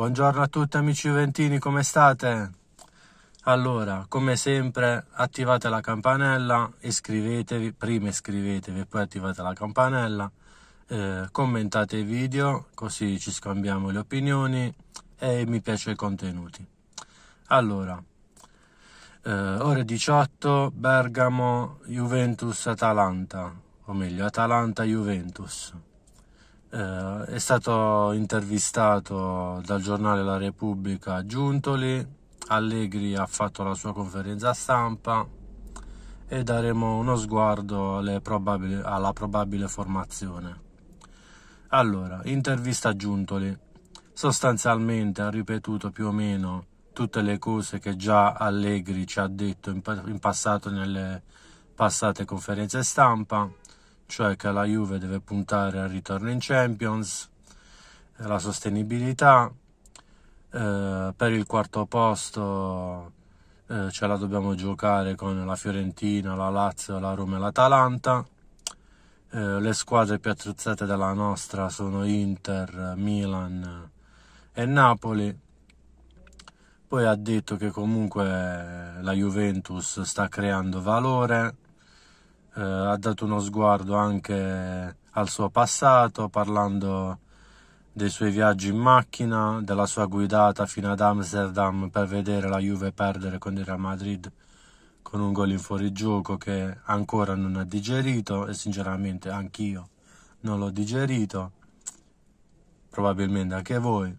Buongiorno a tutti amici juventini, come state? Allora, come sempre, attivate la campanella, iscrivetevi, prima iscrivetevi e poi attivate la campanella, eh, commentate i video così ci scambiamo le opinioni e mi piace i contenuti. Allora, eh, ore 18, Bergamo, Juventus-Atalanta, o meglio, Atalanta-Juventus eh, è stato intervistato dal giornale La Repubblica Giuntoli, Allegri ha fatto la sua conferenza stampa e daremo uno sguardo alle probabili, alla probabile formazione. Allora, intervista Giuntoli. Sostanzialmente ha ripetuto più o meno tutte le cose che già Allegri ci ha detto in, in passato nelle passate conferenze stampa cioè che la Juve deve puntare al ritorno in Champions, eh, la sostenibilità, eh, per il quarto posto eh, ce la dobbiamo giocare con la Fiorentina, la Lazio, la Roma e l'Atalanta. Eh, le squadre più attrezzate della nostra sono Inter, Milan e Napoli. Poi ha detto che comunque la Juventus sta creando valore, eh, ha dato uno sguardo anche al suo passato, parlando dei suoi viaggi in macchina, della sua guidata fino ad Amsterdam per vedere la Juve perdere con il Real Madrid con un gol in fuorigioco che ancora non ha digerito e sinceramente anch'io non l'ho digerito, probabilmente anche voi.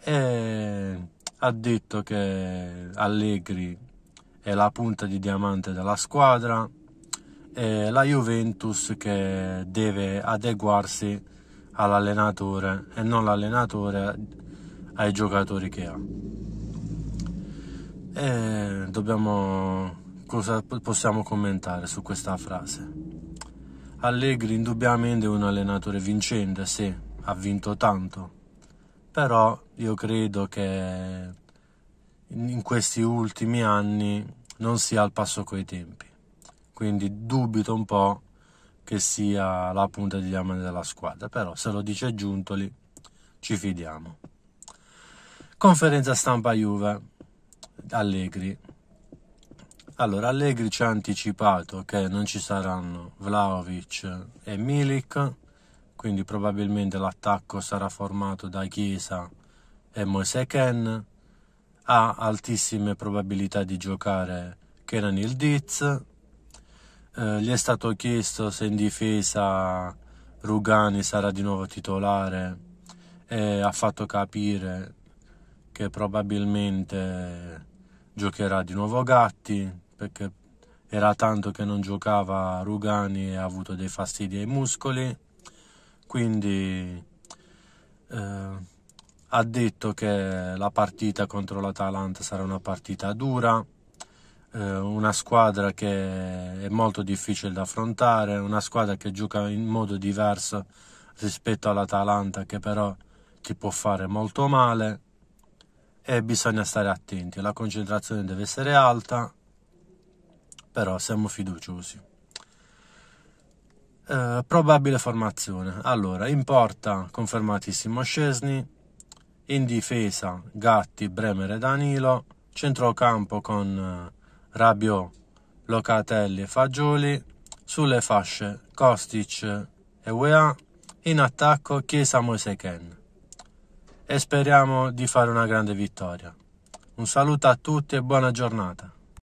E ha detto che Allegri è la punta di diamante della squadra, e la Juventus che deve adeguarsi all'allenatore e non l'allenatore ai giocatori che ha. E dobbiamo cosa possiamo commentare su questa frase? Allegri indubbiamente è un allenatore vincente, sì, ha vinto tanto, però io credo che in questi ultimi anni non sia al passo coi tempi quindi dubito un po' che sia la punta di diamante della squadra, però se lo dice Giuntoli ci fidiamo. Conferenza stampa Juve, Allegri. Allora, Allegri ci ha anticipato che non ci saranno Vlaovic e Milik, quindi probabilmente l'attacco sarà formato da Chiesa e Moise Ken. Ha altissime probabilità di giocare Kenan Ildiz eh, gli è stato chiesto se in difesa Rugani sarà di nuovo titolare e ha fatto capire che probabilmente giocherà di nuovo Gatti perché era tanto che non giocava Rugani e ha avuto dei fastidi ai muscoli quindi eh, ha detto che la partita contro l'Atalanta sarà una partita dura eh, una squadra che è molto difficile da affrontare, una squadra che gioca in modo diverso rispetto all'Atalanta che però ti può fare molto male e bisogna stare attenti, la concentrazione deve essere alta, però siamo fiduciosi. Eh, probabile formazione. Allora, in porta confermatissimo Scesni, in difesa Gatti, Bremer e Danilo, centrocampo con eh, Rabiot, Locatelli e Fagioli, sulle fasce Kostic e UEA, in attacco Chiesa Moiseken. E speriamo di fare una grande vittoria. Un saluto a tutti e buona giornata.